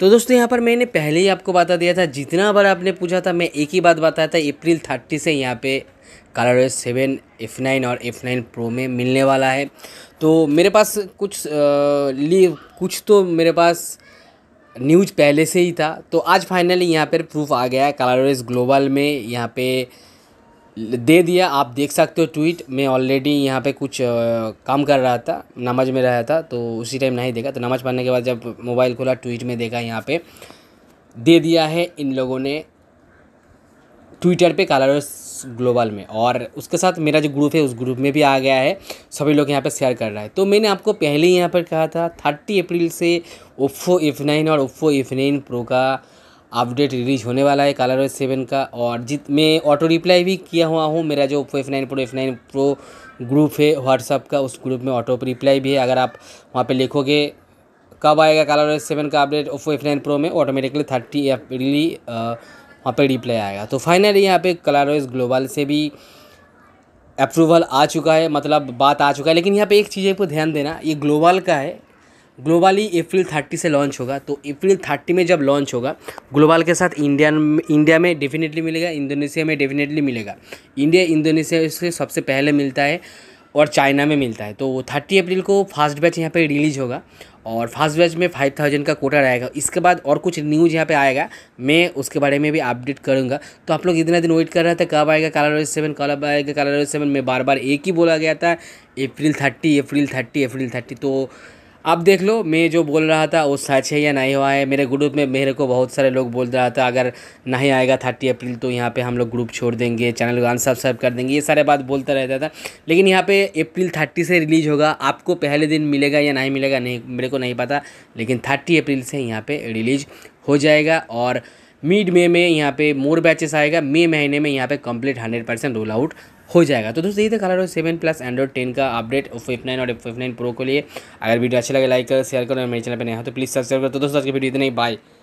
तो दोस्तों यहाँ पर मैंने पहले ही आपको बता दिया था जितना बार आपने पूछा था मैं एक ही बात बताया था अप्रैल थर्टी से यहाँ पे Color S seven F nine और एफ़ नाइन प्रो में मिलने वाला है तो मेरे पास कुछ आ, ली कुछ तो मेरे पास न्यूज पहले से ही था तो आज फाइनली यहाँ पर प्रूफ आ गया है कलर ग्लोबल में यहाँ पर दे दिया आप देख सकते हो ट्वीट मैं ऑलरेडी यहाँ पे कुछ आ, काम कर रहा था नमाज में रहा था तो उसी टाइम नहीं देखा तो नमाज पढ़ने के बाद जब मोबाइल खोला ट्वीट में देखा यहाँ पे दे दिया है इन लोगों ने ट्विटर पे कालारस ग्लोबल में और उसके साथ मेरा जो ग्रुप है उस ग्रुप में भी आ गया है सभी लोग यहाँ पर शेयर कर रहा है तो मैंने आपको पहले ही यहाँ पर कहा था थर्टी अप्रैल से ओप्पो एफ नाइन और ओप्पो एफ नाइन प्रो का अपडेट रिलीज होने वाला है कलर वाइज सेवन का और जित मैं ऑटो रिप्लाई भी किया हुआ हूँ मेरा जो F nine pro F nine pro group है व्हाट्सअप का उस ग्रुप में ऑटो रिप्लाई भी है अगर आप वहाँ पर लिखोगे कब आएगा कलर वाइज सेवन का update Oppo F nine pro में ऑटोमेटिकली थर्टी अप्रैली वहाँ पर रिप्लाई आएगा तो फाइनली यहाँ पर कलर वाइज ग्लोबल से भी अप्रूवल आ चुका है मतलब बात आ चुका है लेकिन यहाँ पे एक चीज़ पर ध्यान देना ये ग्लोबल का है ग्लोबली अप्रैल थर्टी से लॉन्च होगा तो अप्रैल थर्टी में जब लॉन्च होगा ग्लोबल के साथ इंडियन इंडिया में डेफिनेटली मिलेगा इंडोनेशिया में डेफिनेटली मिलेगा इंडिया इंडोनेशिया से सबसे पहले मिलता है और चाइना में मिलता है तो थर्टी अप्रैल को फास्ट बैच यहाँ पे रिलीज होगा और फास्ट बैच में फाइव थाउजेंड का कोटा रहेगा इसके बाद और कुछ न्यूज़ यहाँ पे आएगा मैं उसके बारे में भी अपडेट करूँगा तो आप लोग इतना दिन वेट कर रहे थे कब आएगा काला रोज सेवन कब आएगा काला रोज सेवन में बार बार एक ही बोला गया था April thirty April thirty April thirty तो आप देख लो मैं जो बोल रहा था वो सच है या नहीं हुआ है मेरे ग्रुप में मेरे को बहुत सारे लोग बोल रहा था अगर नहीं आएगा थर्टी अप्रैल तो यहाँ पे हम लोग ग्रुप छोड़ देंगे चैनल को अनसब्सक्राइब कर देंगे ये सारे बात बोलता रहता था लेकिन यहाँ पे अप्रैल थर्टी से रिलीज़ होगा आपको पहले दिन मिलेगा या नहीं मिलेगा नहीं मेरे को नहीं पता लेकिन थर्टी अप्रैल से यहाँ पर रिलीज हो जाएगा और मिड मे में यहाँ पे मोर बैचेस आएगा मे महीने में यहाँ पे complete hundred percent roll out हो जाएगा तो दोस्तों यही था colour seven plus Android ten का अपडेट फिफ्ट नाइन और फिफ्ट नाइन प्रो के लिए अगर वीडियो अच्छा लगे लाइक शेयर करो मेरे चैनल पर नहीं हो तो प्लीज़ सब्सक्राइब करो तो दोस्तों आज की वीडियो इतनी ही बाय